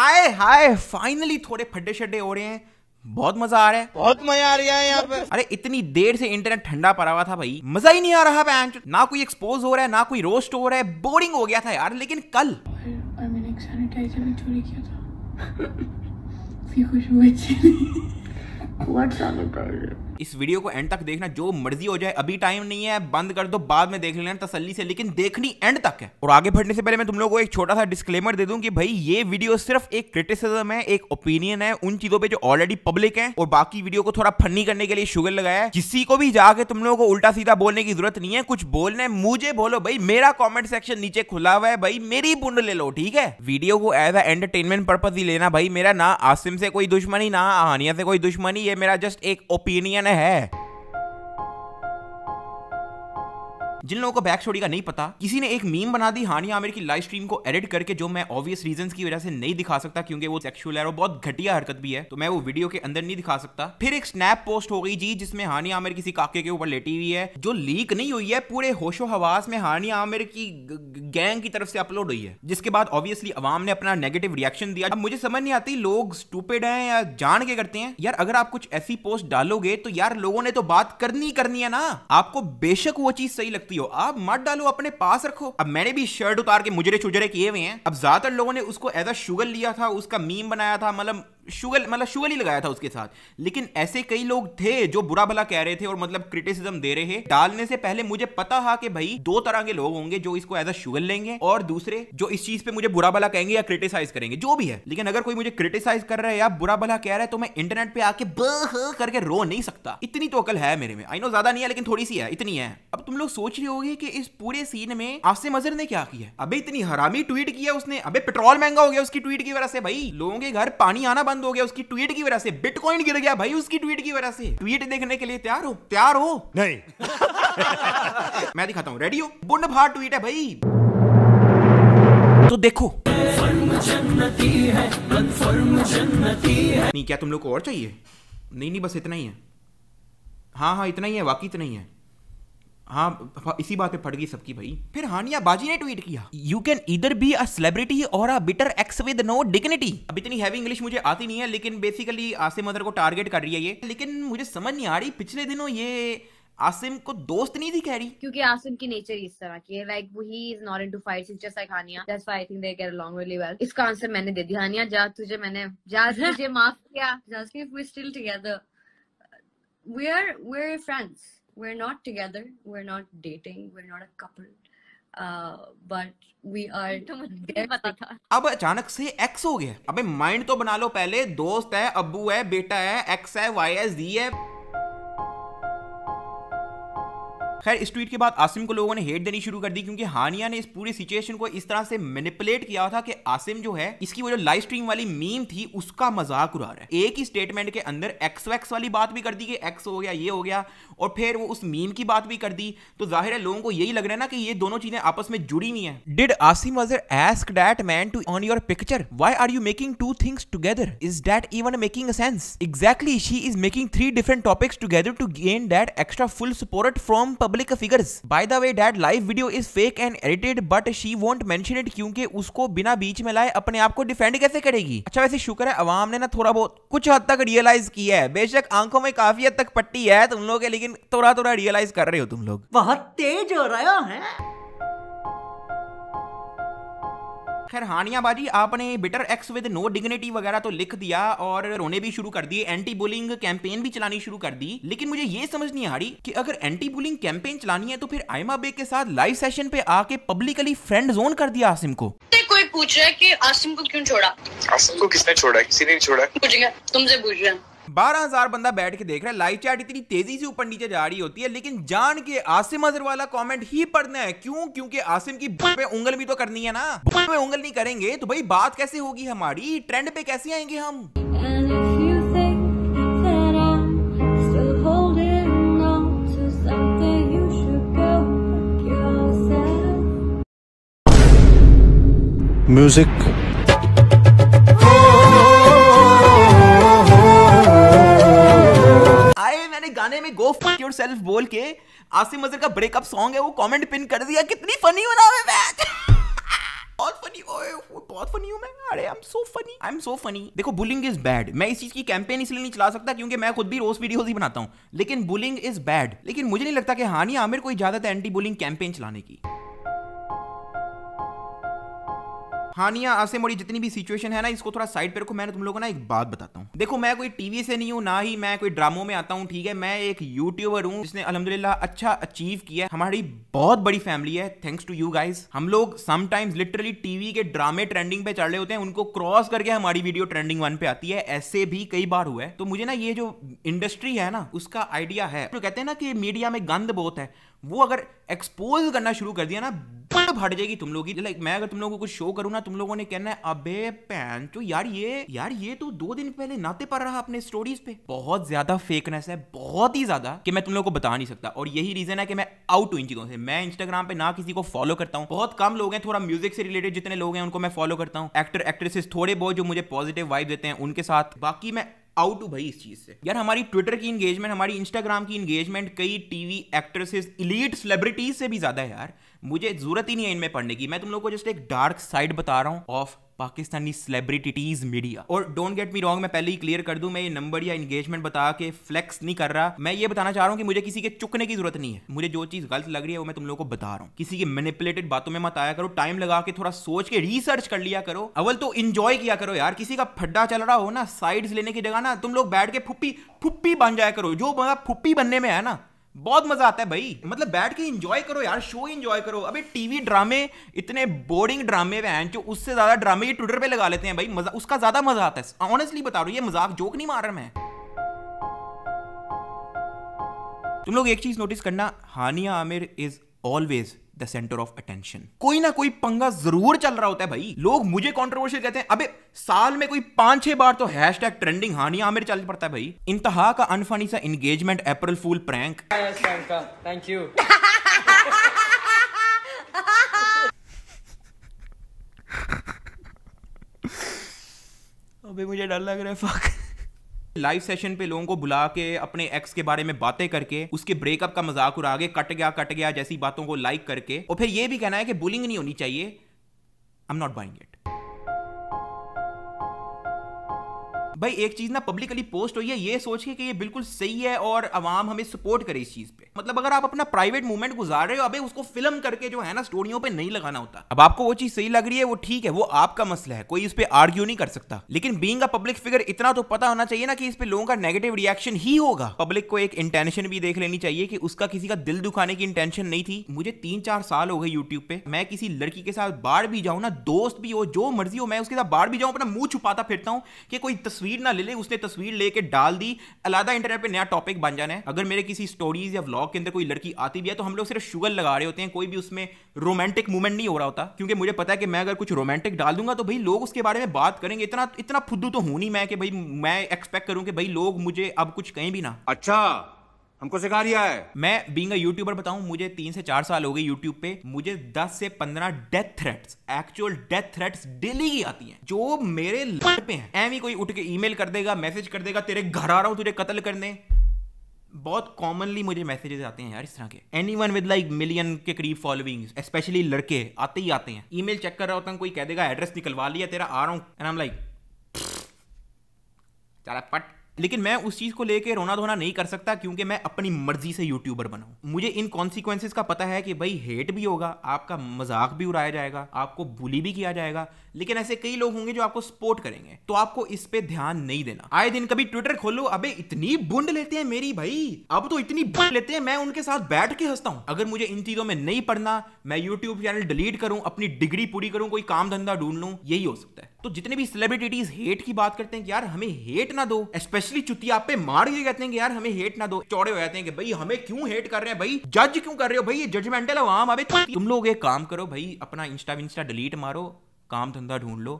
आए हाय फाइनली थोड़े फड्डे शड्डे हो रहे हैं बहुत मजा आ रहा है बहुत मजा आ रहा है यहाँ पे अरे इतनी देर से इंटरनेट ठंडा पड़ा हुआ था भाई मजा ही नहीं आ रहा बैंक ना कोई एक्सपोज हो रहा है ना कोई रोस्ट हो रहा है बोरिंग हो गया था यार लेकिन कल किया था इस वीडियो को एंड तक देखना जो मर्जी हो जाए अभी टाइम नहीं है बंद कर दो बाद में देख लेना तसली से लेकिन देखनी एंड तक है और आगे बढ़ने से पहले मैं तुम लोगों को एक छोटा सा डिस्क्लेमर दे दूं कि भाई ये वीडियो सिर्फ एक क्रिटिसिज्म है एक ओपिनियन है उन चीजों पर जो ऑलरेडी पब्लिक है और बाकी वीडियो को थोड़ा फनी करने के लिए शुगर लगाया है किसी को भी जाके तुम लोगों को उल्टा सीधा बोलने की जरूरत नहीं है कुछ बोलने मुझे बोलो भाई मेरा कॉमेंट सेक्शन नीचे खुला हुआ है भाई मेरी बुंड ले लो ठीक है वीडियो को एज अ एंटरटेनमेंट पर्पज ही लेना भाई मेरा ना आसिम से कोई दुश्मनी ना आहानिया से कोई दुश्मनी ये मेरा जस्ट एक ओपिनियन है है जिन लोगों को बैक स्टोरी का नहीं पता किसी ने एक मीम बना दी हानिया आमिर की लाइव स्ट्रीम को एडिट करके जो मैं ऑब्वियस रीजन की वजह से नहीं दिखा सकता क्योंकि वो सेक्शुअल है और बहुत घटिया हरकत भी है तो मैं वो वीडियो के अंदर नहीं दिखा सकता फिर एक स्नैप पोस्ट हो गई जी जिसमें हानिया आमिर किसी काके के ऊपर लेटी हुई है जो लीक नहीं हुई है पूरे होशो हवास में हानिया आमिर की गैंग की तरफ से अपलोड हुई है जिसके बाद ऑब्वियसली अवाम ने अपना नेगेटिव रिएक्शन दिया अब मुझे समझ नहीं आती लोग स्टूपेड हैं या जान के करते हैं यार अगर आप कुछ ऐसी पोस्ट डालोगे तो यार लोगों ने तो बात करनी करनी है ना आपको बेशक वो चीज सही लगती सकती हो आप मत डालो अपने पास रखो अब मैंने भी शर्ट उतार के मुजरे चुजरे किए हुए हैं अब ज्यादातर लोगों ने उसको एज अ शुगर लिया था उसका मीम बनाया था मतलब शुगर मतलब शुगर ही लगाया था उसके साथ लेकिन ऐसे कई लोग थे जो बुरा भला कह रहे थे और मतलब क्रिटिसिज्म दे रहे हैं डालने से पहले मुझे पता था कि भाई दो तरह के लोग होंगे जो इसको एज अ शुगर लेंगे और दूसरे जो इस चीज पे मुझे बुरा भला कहेंगे या क्रिटिसाइज करेंगे जो भी है लेकिन अगर कोई मुझे क्रिटिसाइज कर रहा है या बुरा भला कह रहा है तो मैं इंटरनेट पे आके बह करके रो नहीं सकता इतनी तो अकल है मेरे में आई नो ज्यादा नहीं है लेकिन थोड़ी सी है इतनी है अब तुम लोग सोच रहे होगे कि इस पूरे सीन में आसिम अजहर ने क्या किया अबे इतनी हरामी ट्वीट किया उसने अबे पेट्रोल महंगा हो गया उसकी ट्वीट की वजह से भाई लोगों के घर पानी आना बंद बंद हो गया उसकी ट्वीट की वजह से बिटकॉइन गिर गया भाई उसकी ट्वीट की वजह से ट्वीट देखने के लिए तैयार हो तैयार हो नहीं मैं दिखाता हूँ रेडियो बुंड भार ट्वीट है भाई तो देखो नहीं क्या तुम लोग को और चाहिए नहीं नहीं बस इतना ही है हाँ हाँ इतना ही है वाकई इतना ही है हाँ इसी बात पे फट गई सबकी भाई फिर हानिया बाजी ने ट्वीट किया you can either be a celebrity और a bitter ex with no dignity अब इतनी हैवी इंग्लिश मुझे आती नहीं है लेकिन बेसिकली आसिम अदर को टारगेट कर रही है ये लेकिन मुझे समझ नहीं आ रही पिछले दिनों ये आसिम को दोस्त नहीं थी कह रही क्योंकि आसिम की नेचर इस तरह की है लाइक वो ही is not into fights it's just like Hania that's why I think they get along really well इसका आंसर मैंने दे दिया हानिया जा तुझे मैंने जा तुझे माफ किया just if we still together we are we are friends we're not together we're not dating we're not a couple uh, तो अब अचानक से एक्स हो गया अबे माइंड तो बना लो पहले दोस्त है अबू है बेटा है एक्स है वाई है जी है खैर इस ट्वीट के बाद आसिम को लोगों ने हेट देनी शुरू कर दी क्योंकि हानिया ने इस पूरी सिचुएशन को इस तरह से मेनिपुलेट किया था कि आसिम जो है इसकी वो जो लाइव स्ट्रीम वाली मीम थी उसका मजाक उड़ा रहा है एक ही स्टेटमेंट के अंदर एक्स वैक्स वाली बात भी कर दी कि एक्स हो गया ये हो गया और फिर वो उस मीम की बात भी कर दी तो जाहिर है लोगों को यही लग रहा है ना कि ये दोनों चीजें आपस में जुड़ी नहीं है did Asim Azhar ask that man to on your picture why are you making two things together is that even making sense exactly she is making three different topics together to gain that extra full support from public figures by the way that live video is fake and edited but she won't mention it क्योंकि उसको बिना बीच में लाए अपने आप को defend कैसे करेगी अच्छा वैसे शुक्र है अवाम ने ना थोड़ा बहुत कुछ हद तक रियलाइज किया है बेशक आंखों में काफी हद तक पट्टी है तुम लोग लेकिन थोड़ा थोड़ा रियलाइज कर रहे हो तुम लोग बहुत तेज हो रहा है खैर हानिया बाजी आपने bitter ex with no dignity वगैरह तो लिख दिया और रोने भी शुरू कर दिए एंटी बुलिंग कैंपेन भी चलानी शुरू कर दी लेकिन मुझे ये समझ नहीं आ रही कि अगर एंटी बुलिंग कैंपेन चलानी है तो फिर आयमा बेग के साथ लाइव सेशन पे आके पब्लिकली फ्रेंड जोन कर दिया आसिम को कोई पूछ रहा है कि आसिम को क्यों छोड़ा आसिम को किसने छोड़ा किसी ने छोड़ा पूछेगा तुमसे पूछ रहे हैं बारह हजार बंदा बैठ के देख रहा है लाइव चैट इतनी तेजी से ऊपर नीचे जा रही होती है लेकिन जान के आसिम अजर वाला कॉमेंट ही पढ़ना है क्यों क्योंकि आसिम की पे उंगल भी तो करनी है ना पे उंगल नहीं करेंगे तो भाई बात कैसे होगी हमारी ट्रेंड पे कैसे आएंगे हम म्यूजिक योर सेल्फ बोल के आसिम अजहर का ब्रेकअप सॉन्ग है वो कमेंट पिन कर दिया कितनी फनी हो मैं बहुत मैं खुद भी रोज ही बनाता हूं लेकिन बुलिंग इज बैड लेकिन मुझे नहीं लगता कि हानी आमिर कोई ज्यादा एंटी बुलिंग कैंपेन चलाने की हानिया आसिम जितनी भी सिचुएशन है ना इसको थोड़ा साइड पर रखो मैंने तुम लोगों को ना एक बात बताता हूँ देखो मैं कोई टीवी से नहीं हूँ ना ही मैं कोई ड्रामो में आता हूँ ठीक है मैं एक यूट्यूबर हूँ जिसने अलहमदुल्ला अच्छा अचीव किया है हमारी बहुत बड़ी फैमिली है थैंक्स टू यू गाइज हम लोग समटाइम्स लिटरली टीवी के ड्रामे ट्रेंडिंग पे चल रहे होते हैं उनको क्रॉस करके हमारी वीडियो ट्रेंडिंग वन पे आती है ऐसे भी कई बार हुआ है तो मुझे ना ये जो इंडस्ट्री है ना उसका आइडिया है तो कहते हैं ना कि मीडिया में गंद बहुत है वो अगर एक्सपोज करना शुरू कर दिया ना बड़ फट जाएगी तुम लोग की लाइक मैं अगर तुम लोगों को कुछ शो करूँ ना तुम लोगों ने कहना है अबे पैन तो यार ये यार ये तो दो दिन पहले नाते पड़ रहा अपने स्टोरीज पे बहुत ज्यादा फेकनेस है बहुत ही ज्यादा कि मैं तुम लोगों को बता नहीं सकता और यही रीजन है कि मैं आउट हूँ इन चीजों से मैं इंस्टाग्राम पे ना किसी को फॉलो करता हूँ बहुत कम लोग हैं थोड़ा म्यूजिक से रिलेटेड जितने लोग हैं उनको मैं फॉलो करता हूँ एक्टर एक्ट्रेसेस थोड़े बहुत जो मुझे पॉजिटिव वाइब देते हैं उनके साथ बाकी मैं आउट हूँ भाई इस चीज से यार हमारी ट्विटर की इंगेजमेंट हमारी इंस्टाग्राम की इंगेजमेंट कई टीवी एक्ट्रेसेस इलीट सेलिब्रिटीज से भी ज्यादा है यार मुझे जरूरत ही नहीं है इनमें पढ़ने की मैं तुम लोग को जस्ट एक डार्क साइड बता रहा हूँ ऑफ पाकिस्तानी सेलिब्रिटीज मीडिया और डोंट गेट मी रॉन्ग मैं पहले ही क्लियर कर दूं मैं ये नंबर या एंगेजमेंट बता के फ्लेक्स नहीं कर रहा मैं ये बताना चाह रहा हूँ कि मुझे किसी के चुकने की जरूरत नहीं है मुझे जो चीज गलत लग रही है वो मैं तुम लोगों को बता रहा हूँ किसी की मैनिपुलेटेड बातों में मत आया करो टाइम लगा के थोड़ा सोच के रिसर्च कर लिया करो अवल तो इंजॉय किया करो यार किसी का फड्डा चल रहा हो ना साइड्स लेने की जगह ना तुम लोग बैठ के फुप्पी फुप्पी बन जाया करो जो फुप्पी बनने में है ना बहुत मजा आता है भाई मतलब बैठ के इंजॉय करो यार शो इंजॉय करो अभी टीवी ड्रामे इतने बोरिंग ड्रामे हैं जो उससे ज्यादा ड्रामे ये ट्विटर पे लगा लेते हैं भाई मजा उसका ज्यादा मजा आता है ऑनेस्टली बता रहा हूँ ये मजाक जोक नहीं मार रहा मैं तुम लोग एक चीज नोटिस करना Hania Amir is always the centre of attention कोई ना कोई पंगा जरूर चल रहा होता है भाई लोग मुझे कॉन्ट्रोवर्शियल कहते हैं अबे साल में कोई पांच छह बार तो hashtag trending Hania Amir चल पड़ता है भाई इंतहा का अनफनी सा engagement April fool prank thank you अबे मुझे डर लग रहा है फक लाइव सेशन पे लोगों को बुला के अपने एक्स के बारे में बातें करके उसके ब्रेकअप का मजाक उड़ा के कट गया कट गया जैसी बातों को लाइक करके और फिर ये भी कहना है कि बुलिंग नहीं होनी चाहिए I am not buying it भाई एक चीज ना पब्लिकली पोस्ट हुई है ये सोच के कि ये बिल्कुल सही है और आवाम हमें सपोर्ट करे इस चीज पे मतलब अगर आप अपना प्राइवेट मूवमेंट गुजार रहे हो अभी उसको फिल्म करके जो है ना स्टोरियों पे नहीं लगाना होता अब आपको वो चीज सही लग रही है वो ठीक है वो आपका मसला है कोई इस पर आर्ग्यू नहीं कर सकता लेकिन बींग अ पब्लिक फिगर इतना तो पता होना चाहिए ना कि इस पर लोगों का नेगेटिव रिएक्शन ही होगा पब्लिक को एक इंटेंशन भी देख लेनी चाहिए कि उसका किसी का दिल दुखाने की इंटेंशन नहीं थी मुझे तीन चार साल हो गए यूट्यूब पे मैं किसी लड़की के साथ बाहर भी जाऊँ ना दोस्त भी हो जो मर्जी हो मैं उसके साथ बाहर भी जाऊँ अपना मुंह छुपाता फिरता हूँ कि कोई तस्वीर ना ले ले उसने तस्वीर लेके डाल दी अलादा इंटरनेट पर नया टॉपिक बन जाना है अगर मेरे किसी स्टोरीज या ब्लॉग ब्लॉग के अंदर कोई लड़की आती भी है तो हम लोग सिर्फ शुगर लगा रहे होते हैं कोई भी उसमें रोमांटिक मूवमेंट नहीं हो रहा होता क्योंकि मुझे पता है कि मैं अगर कुछ रोमांटिक डाल दूंगा तो भाई लोग उसके बारे में बात करेंगे इतना इतना फुद्दू तो हूं नहीं मैं कि भाई मैं एक्सपेक्ट करूं कि भाई लोग मुझे अब कुछ कहें भी ना अच्छा हमको सिखा रिया है मैं बींग यूट्यूबर बताऊं मुझे तीन से चार साल हो गए यूट्यूब पे मुझे दस से पंद्रह death threats actual death threats daily ही आती हैं जो मेरे लड़ पे हैं ऐवी कोई उठ के ईमेल कर देगा मैसेज कर देगा तेरे घर आ रहा हूं तुझे कत्ल करने बहुत कॉमनली मुझे मैसेजेस आते हैं यार इस तरह के anyone with like million के करीब फॉलोइंग स्पेशली लड़के आते ही आते हैं ईमेल चेक कर रहा होता हूँ कोई कह देगा एड्रेस निकलवा लिया तेरा आ रहा हूँ एंड आई एम लाइक चला पट लेकिन मैं उस चीज को लेकर रोना धोना नहीं कर सकता क्योंकि मैं अपनी मर्जी से यूट्यूबर बनाऊ मुझे इन कॉन्सिक्वेंसेज का पता है कि भाई हेट भी होगा आपका मजाक भी उड़ाया जाएगा आपको बुली भी किया जाएगा लेकिन ऐसे कई लोग होंगे जो आपको सपोर्ट करेंगे तो आपको इस पे ध्यान नहीं देना आए दिन कभी ट्विटर खोलो अबे इतनी बुंड लेते हैं मेरी भाई अब तो इतनी बुंड लेते हैं मैं उनके साथ बैठ के हंसता हूं अगर मुझे इन चीजों में नहीं पढ़ना मैं यूट्यूब चैनल डिलीट करूं अपनी डिग्री पूरी करूं कोई काम धंधा ढूंढ लू यही हो सकता है तो जितने भी सेलिब्रिटीज हेट की बात करते हैं यार हमें हेट ना दो स्पेशल मोस्टली चुतिया पे मार दिए कहते हैं कि यार हमें हेट ना दो चौड़े हो जाते हैं कि भाई हमें क्यों हेट कर रहे हैं भाई जज क्यों कर रहे हो भाई ये जजमेंटल है वहां तुम लोग एक काम करो भाई अपना इंस्टा विंस्टा डिलीट मारो काम धंधा ढूंढ लो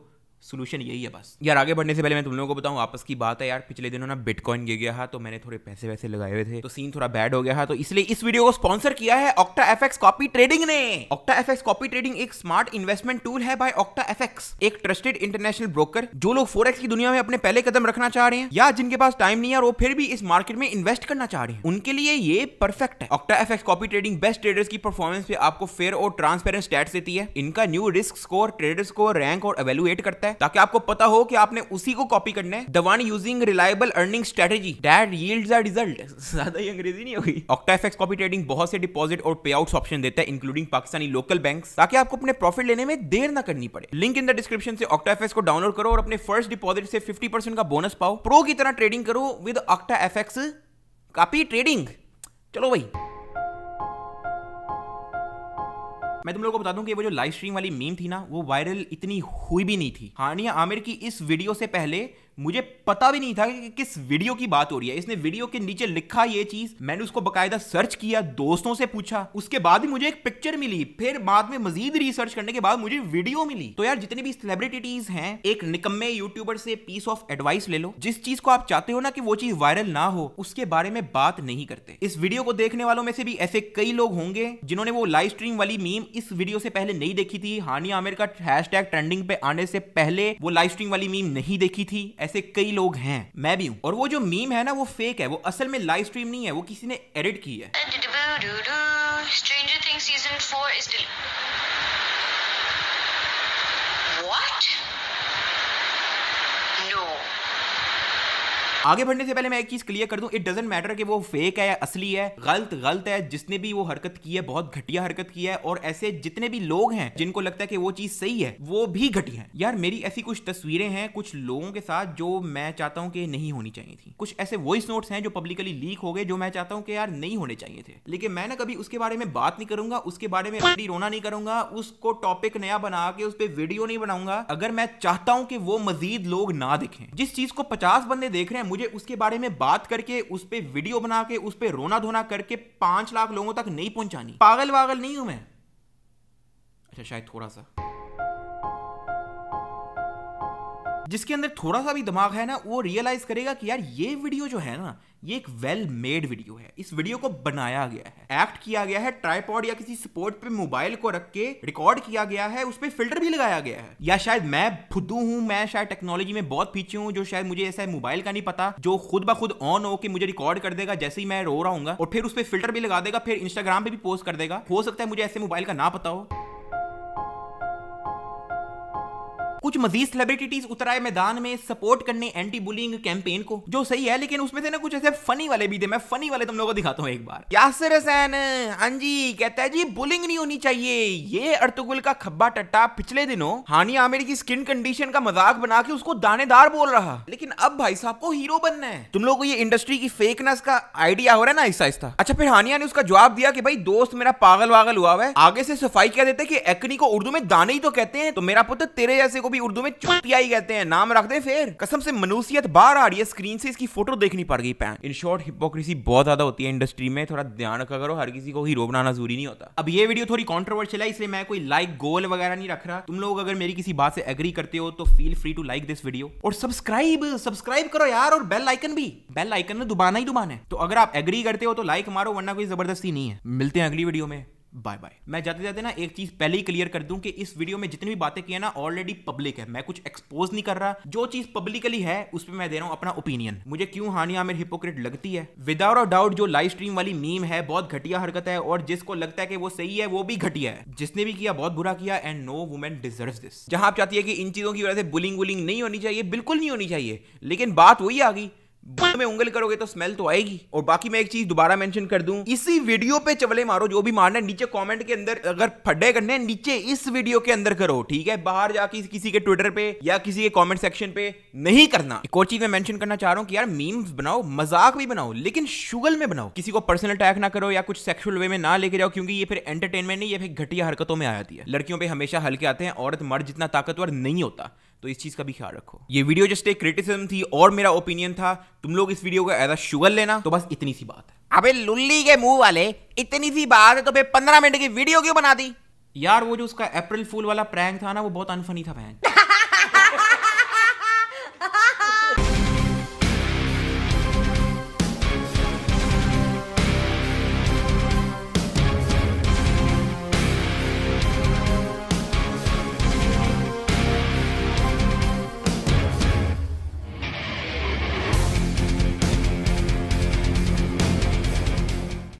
सोल्यूशन यही है बस यार आगे बढ़ने से पहले मैं तुम लोगों को बताऊँ आपस की बात है यार पिछले दिनों ना बिटकॉइन गिर गया तो मैंने थोड़े पैसे वैसे लगाए हुए थे तो सीन थोड़ा बैड हो गया था तो इसलिए इस वीडियो को स्पॉन्सर किया है ऑक्टा एफ कॉपी ट्रेडिंग ने ऑक्टा एफ कॉपी ट्रेडिंग एक स्मार्ट इन्वेस्टमेंट टूल है बाय ऑक्टा एफ एक ट्रस्टेड इंटरनेशनल ब्रोकर जो लोग एक्स की दुनिया में अपने पहले कदम रखना चाह रहे हैं या जिनके पास टाइम नहीं है और वो फिर भी इस मार्केट में इन्वेस्ट करना चाह रहे हैं उनके लिए ये परफेक्ट है Octa F copy trading best traders की परफॉर्मेंस पे आपको फेयर और ट्रांसपेरेंट स्टेट्स देती है इनका न्यू रिस्क स्कोर ट्रेडर्स को रैंक और एवेलुएट करता है है ताकि आपको पता हो कि आपने उसी को कॉपी करना है the one using reliable earning strategy that yield the result ज्यादा ही अंग्रेजी नहीं होगी ऑक्टा ऑक्टाफेक्स कॉपी ट्रेडिंग बहुत से डिपॉजिट और पे आउट ऑप्शन देता है इंक्लूडिंग पाकिस्तानी लोकल बैंक ताकि आपको अपने प्रॉफिट लेने में देर ना करनी पड़े लिंक इन द डिस्क्रिप्शन से ऑक्टा ऑक्टाफेक्स को डाउनलोड करो और अपने फर्स्ट डिपॉजिट से फिफ्टी परसेंट का बोनस पाओ प्रो की तरह ट्रेडिंग करो with Octa FX copy trading चलो भाई मैं तुम लोगों को बता दूं कि वो जो लाइव स्ट्रीम वाली मीम थी ना वो वायरल इतनी हुई भी नहीं थी हानिया आमिर की इस वीडियो से पहले मुझे पता भी नहीं था कि किस वीडियो की बात हो रही है इसने वीडियो के नीचे लिखा ये चीज मैंने उसको बकायदा सर्च किया दोस्तों से पूछा उसके बाद ही मुझे एक पिक्चर मिली फिर बाद में मजीद रिसर्च करने के बाद मुझे वीडियो मिली तो यार जितनी भी सेलिब्रिटीज हैं एक निकम्मे यूट्यूबर से पीस ऑफ एडवाइस ले लो जिस चीज को आप चाहते हो ना कि वो चीज वायरल ना हो उसके बारे में बात नहीं करते इस वीडियो को देखने वालों में से भी ऐसे कई लोग होंगे जिन्होंने वो लाइव स्ट्रीम वाली मीम इस वीडियो से पहले नहीं देखी थी हानिया आमिर का हैश ट्रेंडिंग पे आने से पहले वो लाइव स्ट्रीम वाली मीम नहीं देखी थी ऐसे कई लोग हैं मैं भी हूँ और वो जो मीम है ना वो फेक है वो असल में लाइव स्ट्रीम नहीं है वो किसी ने एडिट की है आगे बढ़ने से पहले मैं एक चीज क्लियर कर दूं इट डजेंट मैटर कि वो फेक है असली है गलत गलत है जिसने भी वो हरकत की है बहुत घटिया हरकत की है और ऐसे जितने भी लोग हैं जिनको लगता है कि वो चीज सही है वो भी घटिया है यार मेरी ऐसी कुछ तस्वीरें हैं कुछ लोगों के साथ जो मैं चाहता हूँ कि नहीं होनी चाहिए थी कुछ ऐसे वॉइस नोट्स हैं जो पब्लिकली लीक हो गए जो मैं चाहता हूँ कि यार नहीं होने चाहिए थे लेकिन मैं ना कभी उसके बारे में बात नहीं करूंगा उसके बारे में रोना नहीं करूंगा उसको टॉपिक नया बना के उस पर वीडियो नहीं बनाऊंगा अगर मैं चाहता हूँ कि वो मजीद लोग ना देखें जिस चीज को पचास बंदे देख रहे हैं मुझे उसके बारे में बात करके उस पर वीडियो बना के उस पर रोना धोना करके पांच लाख लोगों तक नहीं पहुंचानी पागल वागल नहीं हूं मैं अच्छा शायद थोड़ा सा जिसके अंदर थोड़ा सा भी दिमाग है ना वो रियलाइज करेगा कि यार ये वीडियो जो है ना ये एक वेल मेड वीडियो है इस वीडियो को बनाया गया है एक्ट किया गया है ट्राईपॉड या किसी सपोर्ट पे मोबाइल को रख के रिकॉर्ड किया गया है उस पर फिल्टर भी लगाया गया है या शायद मैं फुदू हूं मैं शायद टेक्नोलॉजी में बहुत पीछे हूँ जो शायद मुझे ऐसा मोबाइल का नहीं पता जो खुद ब खुद ऑन हो के मुझे रिकॉर्ड कर देगा जैसे ही मैं रो रहा हूँ और फिर उस पर फिल्टर भी लगा देगा फिर इंस्टाग्राम पे भी पोस्ट कर देगा हो सकता है मुझे ऐसे मोबाइल का ना पता हो कुछ मजीद सेलिब्रिटीज उतर आए मैदान में सपोर्ट करने एंटी बुलिंग कैंपेन को जो सही है लेकिन उसमें से ना कुछ ऐसे फनी वाले भी थे मैं फनी वाले तुम लोगों को दिखाता हूँ एक बार यासर हसैन हाँ जी कहता है जी बुलिंग नहीं होनी चाहिए ये अर्तुगुल का खब्बा टट्टा पिछले दिनों हानि आमिर की स्किन कंडीशन का मजाक बना के उसको दानेदार बोल रहा लेकिन अब भाई साहब को हीरो बनना है तुम लोग को ये इंडस्ट्री की फेकनेस का आइडिया हो रहा है ना ऐसा ऐसा अच्छा फिर हानिया ने उसका जवाब दिया कि भाई दोस्त मेरा पागल वागल हुआ है आगे से सफाई क्या देते कि एक्नी को उर्दू में दाने ही तो कहते हैं तो मेरा पुत्र तेरे जैसे को भी उर्दू में चुतिया ही कहते हैं नाम रख दे फिर कसम से मनुसियत बाहर आ रही है स्क्रीन से इसकी फोटो देखनी पड़ गई पैन इन शॉर्ट हिपोक्रेसी बहुत ज्यादा होती है इंडस्ट्री में थोड़ा ध्यान रखा करो हर किसी को हीरो बनाना जरूरी नहीं होता अब ये वीडियो थोड़ी कॉन्ट्रोवर्शियल है इसलिए मैं कोई लाइक गोल वगैरह नहीं रख रहा तुम लोग अगर मेरी किसी बात से एग्री करते हो तो feel free to like this video और सब्सक्राइब सब्सक्राइब करो यार और बेल आइकन भी बेल आइकन में दुबाना ही दुबाना है तो अगर आप एग्री करते हो तो लाइक मारो वरना कोई जबरदस्ती नहीं है मिलते हैं अगली वीडियो में बाय बाय मैं जाते जाते ना एक चीज पहले ही क्लियर कर दूं कि इस वीडियो में जितनी भी बातें की है ना ऑलरेडी पब्लिक है मैं कुछ एक्सपोज नहीं कर रहा जो चीज पब्लिकली है उस पर मैं दे रहा हूं अपना ओपिनियन मुझे क्यों हानिया आमिर हिपोक्रेट लगती है विदाउट अ डाउट जो लाइव स्ट्रीम वाली मीम है बहुत घटिया हरकत है और जिसको लगता है कि वो सही है वो भी घटिया है जिसने भी किया बहुत बुरा किया and no women deserve this जहां आप चाहती है कि इन चीजों की वजह से बुलिंग वुलिंग नहीं होनी चाहिए बिल्कुल नहीं होनी चाहिए लेकिन बात वही आ गई में उंगल करोगे तो स्मेल तो आएगी और बाकी मैं एक चीज दोबारा मेंशन कर दूं इसी वीडियो पे चवले मारो जो भी मारना है नीचे कमेंट के अंदर अगर फड्डे करने हैं नीचे इस वीडियो के अंदर करो ठीक है बाहर जाके किसी के ट्विटर पे या किसी के कमेंट सेक्शन पे नहीं करना एक और चीज मैं मेंशन करना चाह रहा हूँ कि यार मीम्स बनाओ मजाक भी बनाओ लेकिन शुगल में बनाओ किसी को पर्सनल अटैक ना करो या कुछ सेक्शुअल वे में ना लेके जाओ क्योंकि ये फिर एंटरटेनमेंट नहीं ये फिर घटिया हरकतों में आ जाती है लड़कियों पर हमेशा हल्के आते हैं औरत मर्द जितना ताकतवर नहीं होता तो इस चीज़ का भी ख्याल रखो ये वीडियो जस्ट एक क्रिटिसिज्म थी और मेरा ओपिनियन था तुम लोग इस वीडियो को एज अ शुगर लेना तो बस इतनी सी बात है अबे लुल्ली के मुंह वाले इतनी सी बात है तो फिर पंद्रह मिनट की वीडियो क्यों बना दी यार वो जो उसका अप्रैल फूल वाला प्रैंक था ना वो बहुत अनफनी था भैंस